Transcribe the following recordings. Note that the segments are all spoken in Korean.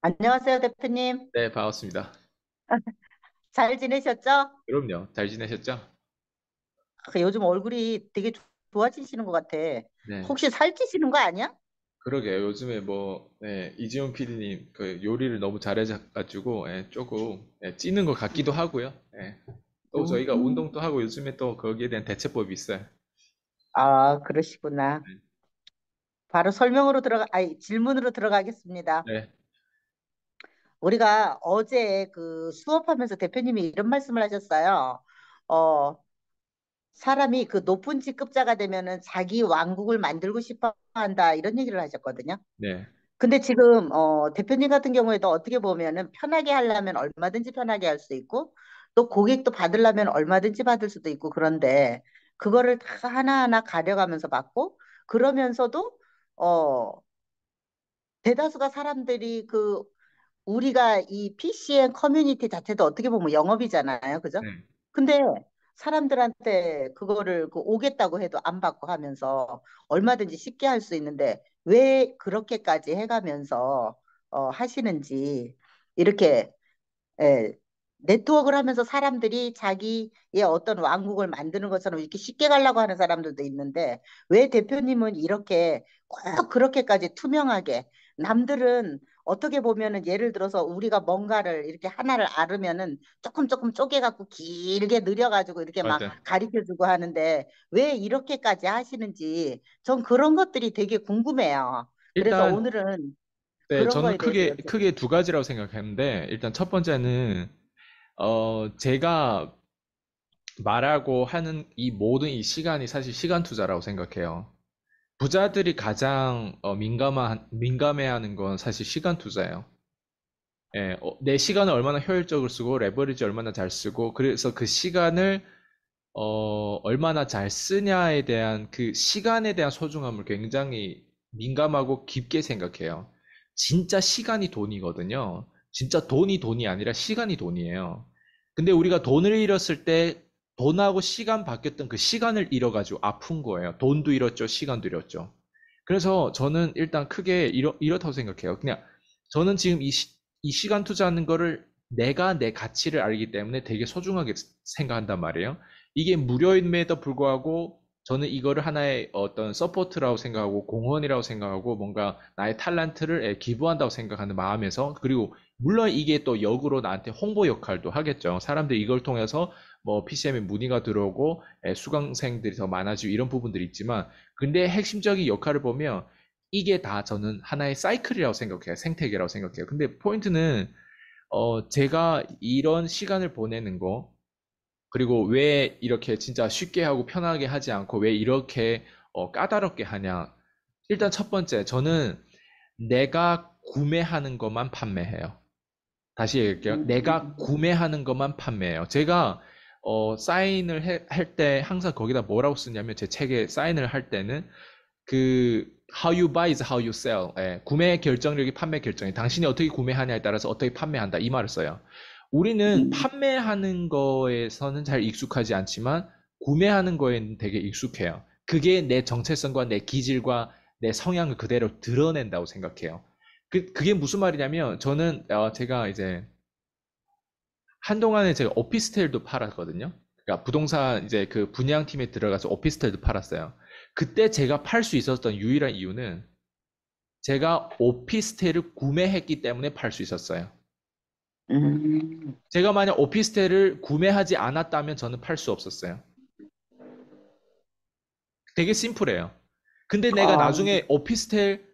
안녕하세요, 대표님. 네, 반갑습니다. 잘 지내셨죠? 그럼요. 잘 지내셨죠? 아, 요즘 얼굴이 되게 좋- 좋아지시는 것 같아. 네. 혹시 살찌시는 거 아니야? 그러게요. 요즘에 뭐, 네, 이지훈 PD님 그 요리를 너무 잘해가지고, 예, 조금, 예, 찌는 것 같기도 하고요. 예. 또 음. 저희가 음. 운동도 하고 요즘에 또 거기에 대한 대체법이 있어요. 아, 그러시구나. 네. 바로 설명으로 들어가, 아니, 질문으로 들어가겠습니다. 네. 우리가 어제 그 수업하면서 대표님이 이런 말씀을 하셨어요. 어, 사람이 그 높은 직급자가 되면은 자기 왕국을 만들고 싶어 한다 이런 얘기를 하셨거든요. 네. 근데 지금 어, 대표님 같은 경우에도 어떻게 보면은 편하게 하려면 얼마든지 편하게 할 수 있고 또 고객도 받으려면 얼마든지 받을 수도 있고 그런데 그거를 다 하나하나 가려가면서 받고 그러면서도 어 대다수가 사람들이 그 우리가 이 PCN 커뮤니티 자체도 어떻게 보면 영업이잖아요. 그죠? 네. 근데 사람들한테 그거를 그 오겠다고 해도 안 받고 하면서 얼마든지 쉽게 할 수 있는데 왜 그렇게까지 해가면서 어, 하시는지 이렇게 에, 예, 네트워크를 하면서 사람들이 자기의 어떤 왕국을 만드는 것처럼 이렇게 쉽게 가려고 하는 사람들도 있는데 왜 대표님은 이렇게 꼭 그렇게까지 투명하게 남들은 어떻게 보면은 예를 들어서 우리가 뭔가를 이렇게 하나를 앓으면은 조금 조금 쪼개갖고 길게 늘려가지고 이렇게 막 가르쳐주고 하는데 왜 이렇게까지 하시는지 전 그런 것들이 되게 궁금해요. 그래서 오늘은 네, 저는 크게 게 크게 두 가지라고 생각하는데 일단 첫 번째는 어 제가 말하고 하는 이 모든 이 시간이 사실 시간 투자라고 생각해요. 부자들이 가장 어, 민감한 민감해하는 건 사실 시간 투자예요. 예, 어, 내 시간을 얼마나 효율적으로 쓰고 레버리지 얼마나 잘 쓰고 그래서 그 시간을 어, 얼마나 잘 쓰냐에 대한 그 시간에 대한 소중함을 굉장히 민감하고 깊게 생각해요. 진짜 시간이 돈이거든요. 진짜 돈이 돈이 아니라 시간이 돈이에요. 근데 우리가 돈을 잃었을 때 돈하고 시간 바뀌었던 그 시간을 잃어가지고 아픈 거예요. 돈도 잃었죠. 시간도 잃었죠. 그래서 저는 일단 크게 이렇, 이렇다고 생각해요. 그냥 저는 지금 이, 시, 이 시간 투자하는 거를 내가 내 가치를 알기 때문에 되게 소중하게 생각한단 말이에요. 이게 무료임에도 불구하고 저는 이거를 하나의 어떤 서포트라고 생각하고 공헌이라고 생각하고 뭔가 나의 탈란트를 예, 기부한다고 생각하는 마음에서 그리고 물론 이게 또 역으로 나한테 홍보 역할도 하겠죠. 사람들이 이걸 통해서 뭐 PCM에 문의가 들어오고 예, 수강생들이 더 많아지고 이런 부분들이 있지만 근데 핵심적인 역할을 보면 이게 다 저는 하나의 사이클이라고 생각해요. 생태계라고 생각해요. 근데 포인트는 어 제가 이런 시간을 보내는 거 그리고 왜 이렇게 진짜 쉽게 하고 편하게 하지 않고 왜 이렇게 어, 까다롭게 하냐. 일단 첫 번째, 저는 내가 구매하는 것만 판매해요. 다시 얘기할게요. 음. 내가 구매하는 것만 판매해요. 제가 어, 사인을 할 때 항상 거기다 뭐라고 쓰냐면 제 책에 사인을 할 때는 그 how you buy is how you sell. 예, 구매 결정력이 판매 결정이 당신이 어떻게 구매하냐에 따라서 어떻게 판매한다 이 말을 써요. 우리는 음. 판매하는 거에서는 잘 익숙하지 않지만 구매하는 거에는 되게 익숙해요. 그게 내 정체성과 내 기질과 내 성향을 그대로 드러낸다고 생각해요. 그, 그게 무슨 말이냐면 저는 어, 제가 이제 한동안에 제가 오피스텔도 팔았거든요. 그러니까 부동산 이제 그 분양팀에 들어가서 오피스텔도 팔았어요. 그때 제가 팔 수 있었던 유일한 이유는 제가 오피스텔을 구매했기 때문에 팔 수 있었어요. 음. 제가 만약 오피스텔을 구매하지 않았다면 저는 팔 수 없었어요. 되게 심플해요. 근데 내가 아. 네. 나중에 오피스텔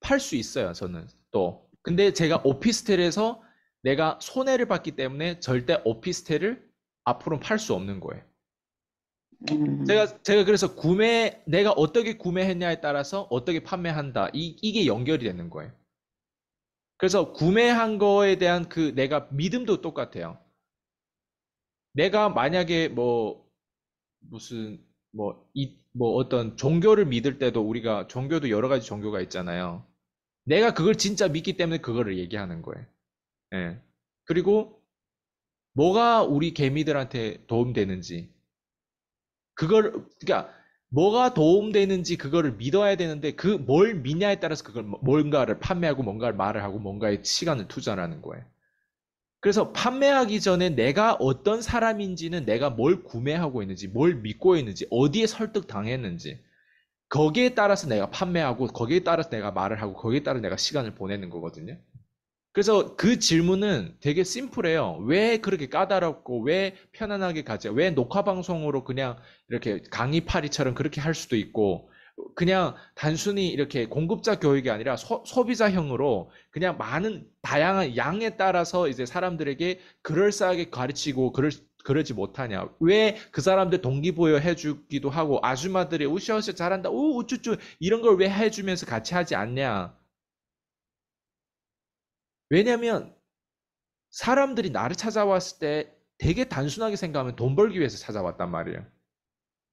팔 수 있어요, 저는 또. 근데 제가 오피스텔에서 내가 손해를 봤기 때문에 절대 오피스텔을 앞으로는 팔 수 없는 거예요. 음. 제가 제가 그래서 구매 내가 어떻게 구매했냐에 따라서 어떻게 판매한다 이, 이게 연결이 되는 거예요. 그래서 구매한 거에 대한 그 내가 믿음도 똑같아요. 내가 만약에 뭐 무슨 뭐, 이, 뭐 어떤 종교를 믿을 때도 우리가 종교도 여러 가지 종교가 있잖아요. 내가 그걸 진짜 믿기 때문에 그거를 얘기하는 거예요. 예. 그리고 뭐가 우리 개미들한테 도움되는지 그걸 그러니까 뭐가 도움되는지 그거를 믿어야 되는데 그 뭘 믿냐에 따라서 그걸 뭐, 뭔가를 판매하고 뭔가를 말을 하고 뭔가에 시간을 투자하는 거예요. 그래서 판매하기 전에 내가 어떤 사람인지는 내가 뭘 구매하고 있는지, 뭘 믿고 있는지, 어디에 설득당했는지, 거기에 따라서 내가 판매하고, 거기에 따라서 내가 말을 하고, 거기에 따라 서 내가 시간을 보내는 거거든요. 그래서 그 질문은 되게 심플해요. 왜 그렇게 까다롭고 왜 편안하게 가지? 왜 녹화 방송으로 그냥 이렇게 강의 파리처럼 그렇게 할 수도 있고 그냥 단순히 이렇게 공급자 교육이 아니라 소, 비자형으로 그냥 많은 다양한 양에 따라서 이제 사람들에게 그럴싸하게 가르치고 그럴 그러지 못하냐? 왜 그 사람들 동기부여 해주기도 하고 아줌마들이 우셔우셔 잘한다, 오 우쭈쭈 이런 걸 왜 해주면서 같이 하지 않냐? 왜냐하면 사람들이 나를 찾아왔을 때 되게 단순하게 생각하면 돈 벌기 위해서 찾아왔단 말이에요.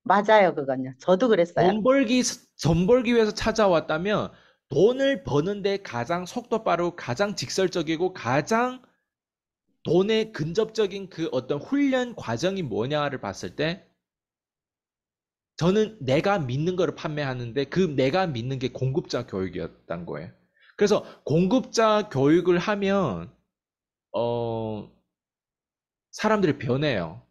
맞아요, 그건요. 저도 그랬어요. 돈 벌기, 돈 벌기 위해서 찾아왔다면 돈을 버는데 가장 속도 빠르고 가장 직설적이고 가장 돈에 근접적인 그 어떤 훈련 과정이 뭐냐를 봤을 때 저는 내가 믿는 거를 판매하는데 그 내가 믿는 게 공급자 교육이었단 거예요. 그래서 공급자 교육을 하면 어 사람들이 변해요.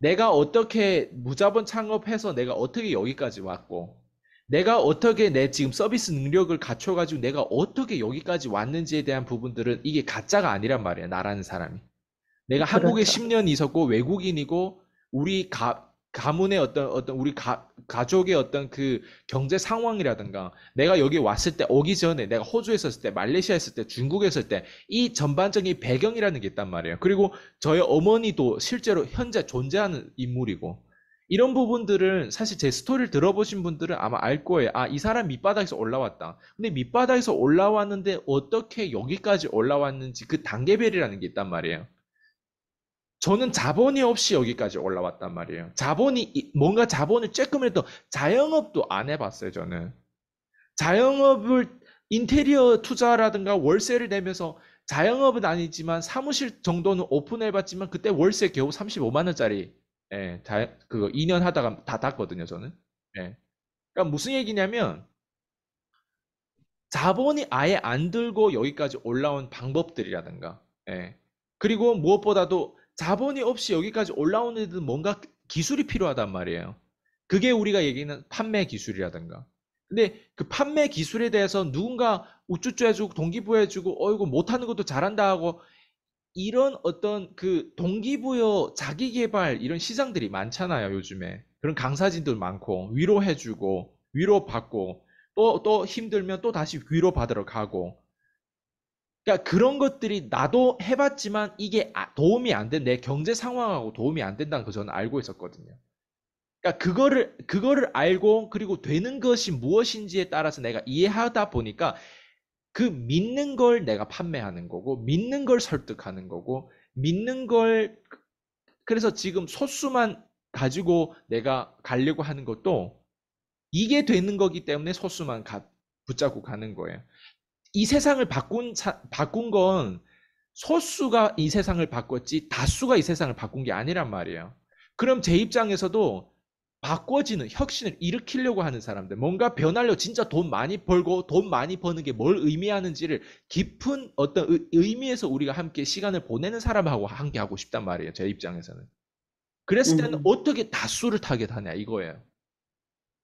내가 어떻게 무자본 창업해서 내가 어떻게 여기까지 왔고 내가 어떻게 내 지금 서비스 능력을 갖춰가지고 내가 어떻게 여기까지 왔는지에 대한 부분들은 이게 가짜가 아니란 말이야 나라는 사람이. 내가 그렇죠. 한국에 10년 있었고 외국인이고 우리 가, 가문의 어떤 어떤 우리 가, 가족의 어떤 그 경제 상황이라든가 내가 여기 왔을 때 오기 전에 내가 호주에 있었을 때 말레이시아에 있을 때 중국에 있을 때 이 전반적인 배경이라는 게 있단 말이에요. 그리고 저희 어머니도 실제로 현재 존재하는 인물이고 이런 부분들은 사실 제 스토리를 들어보신 분들은 아마 알 거예요. 아, 이 사람 밑바닥에서 올라왔다. 근데 밑바닥에서 올라왔는데 어떻게 여기까지 올라왔는지 그 단계별이라는 게 있단 말이에요. 저는 자본이 없이 여기까지 올라왔단 말이에요. 자본이 뭔가 자본을 쬐끔해도 자영업도 안 해봤어요. 저는 자영업을 인테리어 투자라든가 월세를 내면서 자영업은 아니지만 사무실 정도는 오픈해봤지만 그때 월세 겨우 35만 원짜리 예, 자, 그 2년 하다가 닫았거든요. 저는. 예. 그니까 무슨 얘기냐면 자본이 아예 안 들고 여기까지 올라온 방법들이라든가. 예. 그리고 무엇보다도 자본이 없이 여기까지 올라오는 데는 뭔가 기술이 필요하단 말이에요. 그게 우리가 얘기하는 판매 기술이라든가. 근데 그 판매 기술에 대해서 누군가 우쭈쭈 해주고 동기부여 해주고 어이구 못하는 것도 잘한다 하고 이런 어떤 그 동기부여 자기개발 이런 시장들이 많잖아요 요즘에 그런 강사진들 많고 위로해주고 위로받고 또 또 힘들면 또 다시 위로받으러 가고 그러니까 그런 것들이 나도 해봤지만 이게 아, 도움이 안된내 경제 상황하고 도움이 안 된다는 거 저는 알고 있었거든요. 그러니까 그거를 그거를 알고 그리고 되는 것이 무엇인지에 따라서 내가 이해하다 보니까 그 믿는 걸 내가 판매하는 거고 믿는 걸 설득하는 거고 믿는 걸 그래서 지금 소수만 가지고 내가 가려고 하는 것도 이게 되는 거기 때문에 소수만 가, 붙잡고 가는 거예요. 이 세상을 바꾼 사, 바꾼 건 소수가 이 세상을 바꿨지 다수가 이 세상을 바꾼 게 아니란 말이에요. 그럼 제 입장에서도 바꿔지는 혁신을 일으키려고 하는 사람들, 뭔가 변하려 진짜 돈 많이 벌고 돈 많이 버는 게 뭘 의미하는지를 깊은 어떤 의미에서 우리가 함께 시간을 보내는 사람하고 함께 하고 싶단 말이에요. 제 입장에서는. 그랬을 때는 음. 어떻게 다수를 타겟하냐 이거예요.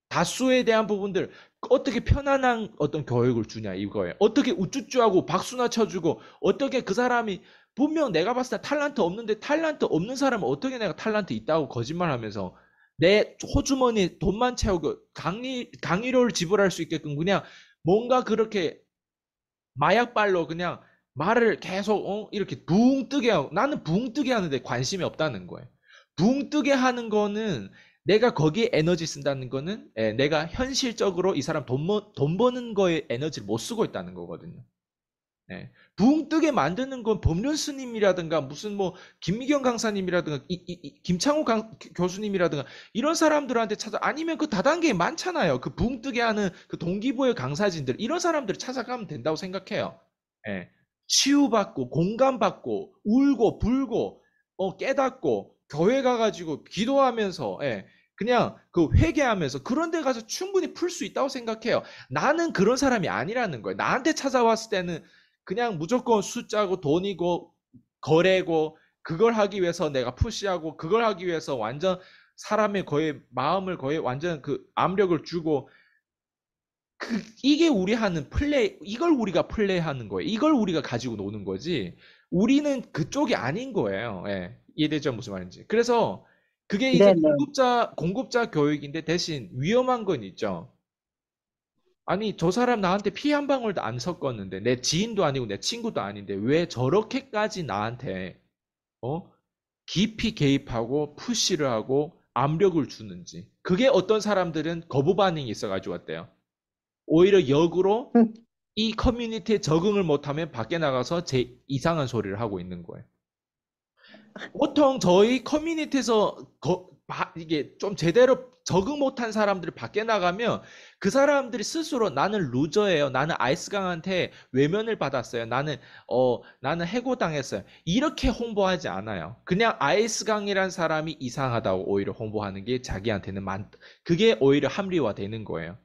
다수에 대한 부분들 어떻게 편안한 어떤 교육을 주냐 이거예요. 어떻게 우쭈쭈하고 박수나 쳐주고 어떻게 그 사람이 분명 내가 봤을 때 탈란트 없는데 탈란트 없는 사람은 어떻게 내가 탈란트 있다고 거짓말하면서 내 호주머니 돈만 채우고 강의 강의료를 지불할 수 있게끔 그냥 뭔가 그렇게 마약발로 그냥 말을 계속 어? 이렇게 붕 뜨게 하고 나는 붕 뜨게 하는데 관심이 없다는 거예요. 붕 뜨게 하는 거는 내가 거기에 에너지 쓴다는 거는 예, 내가 현실적으로 이 사람 돈, 돈 버는 거에 에너지를 못 쓰고 있다는 거거든요. 예, 부 뜨게 만드는 건 법륜 스님이라든가 무슨 뭐 김미경 강사님이라든가 이, 이, 이 김창호 강, 교수님이라든가 이런 사람들한테 찾아 아니면 그 다단계에 많잖아요. 그 붕 뜨게 하는 그동기부여 강사진들 이런 사람들을 찾아가면 된다고 생각해요. 예, 치유받고 공감받고 울고 불고 어, 깨닫고 교회 가가지고 기도하면서 예, 그냥 그 회개하면서 그런 데 가서 충분히 풀 수 있다고 생각해요. 나는 그런 사람이 아니라는 거예요. 나한테 찾아왔을 때는 그냥 무조건 숫자고 돈이고 거래고 그걸 하기 위해서 내가 푸시하고 그걸 하기 위해서 완전 사람의 거의 마음을 거의 완전 그 압력을 주고 그 이게 우리 하는 플레이 이걸 우리가 플레이하는 거예요. 이걸 우리가 가지고 노는 거지. 우리는 그쪽이 아닌 거예요. 예. 이해되죠 무슨 말인지. 그래서 그게 이제 네네. 공급자 공급자 교육인데 대신 위험한 건 있죠. 아니 저 사람 나한테 피 한 방울도 안 섞었는데 내 지인도 아니고 내 친구도 아닌데 왜 저렇게까지 나한테 어 깊이 개입하고 푸시를 하고 압력을 주는지 그게 어떤 사람들은 거부 반응이 있어가지고 왔대요. 오히려 역으로 이 커뮤니티에 적응을 못하면 밖에 나가서 제 이상한 소리를 하고 있는 거예요. 보통 저희 커뮤니티에서 거, 바, 이게 좀 제대로 적응 못한 사람들이 밖에 나가면 그 사람들이 스스로 나는 루저예요. 나는 아이스강한테 외면을 받았어요. 나는 어 나는 해고당했어요. 이렇게 홍보하지 않아요. 그냥 아이스강이란 사람이 이상하다고 오히려 홍보하는 게 자기한테는 많 그게 오히려 합리화되는 거예요.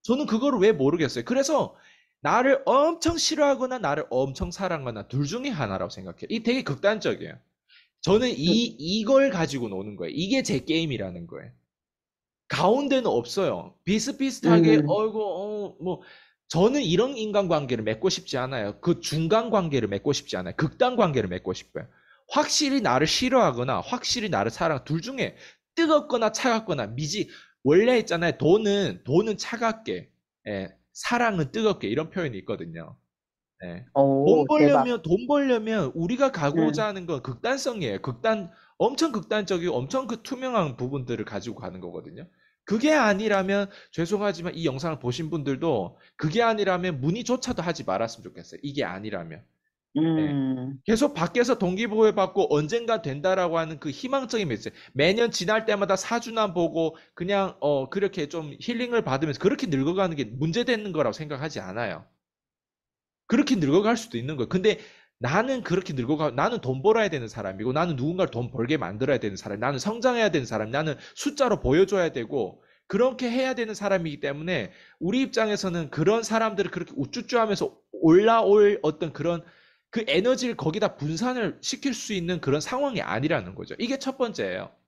저는 그걸 왜 모르겠어요. 그래서 나를 엄청 싫어하거나 나를 엄청 사랑하거나 둘 중에 하나라고 생각해요. 이 되게 극단적이에요. 저는 네. 이 이걸 가지고 노는 거예요. 이게 제 게임이라는 거예요. 가운데는 없어요. 비슷비슷하게 음. 네. 어이고 어, 뭐 저는 이런 인간관계를 맺고 싶지 않아요. 그 중간 관계를 맺고 싶지 않아요. 극단 관계를 맺고 싶어요. 확실히 나를 싫어하거나 확실히 나를 사랑 둘 중에 뜨겁거나 차갑거나 미지 원래 있잖아요. 돈은 돈은 차갑게 예, 사랑은 뜨겁게 이런 표현이 있거든요. 네. 어, 돈 벌려면 대박. 돈 벌려면 우리가 가고자 음. 하는 건 극단성이에요. 극단 엄청 극단적이고 엄청 그 투명한 부분들을 가지고 가는 거거든요. 그게 아니라면 죄송하지만 이 영상을 보신 분들도 그게 아니라면 문의조차도 하지 말았으면 좋겠어요. 이게 아니라면. 네. 음. 네. 계속 밖에서 동기부여 받고 언젠가 된다라고 하는 그 희망적인 메시지. 매년 지날 때마다 사주나 보고 그냥 어 그렇게 좀 힐링을 받으면서 그렇게 늙어가는 게 문제되는 거라고 생각하지 않아요. 그렇게 늙어갈 수도 있는 거예요. 근데 나는 그렇게 늙어가 나는 돈 벌어야 되는 사람이고 나는 누군가를 돈 벌게 만들어야 되는 사람, 나는 성장해야 되는 사람, 나는 숫자로 보여줘야 되고 그렇게 해야 되는 사람이기 때문에 우리 입장에서는 그런 사람들을 그렇게 우쭈쭈하면서 올라올 어떤 그런 그 에너지를 거기다 분산을 시킬 수 있는 그런 상황이 아니라는 거죠. 이게 첫 번째예요.